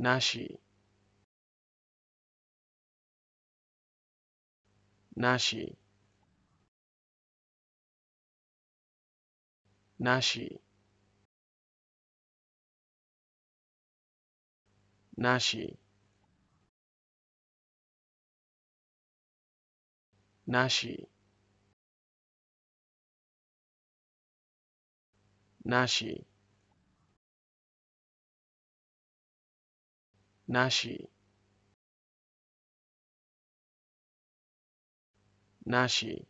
Nashi Nashi Nashi Nashi Nashi Nashi Nashi. Nashi.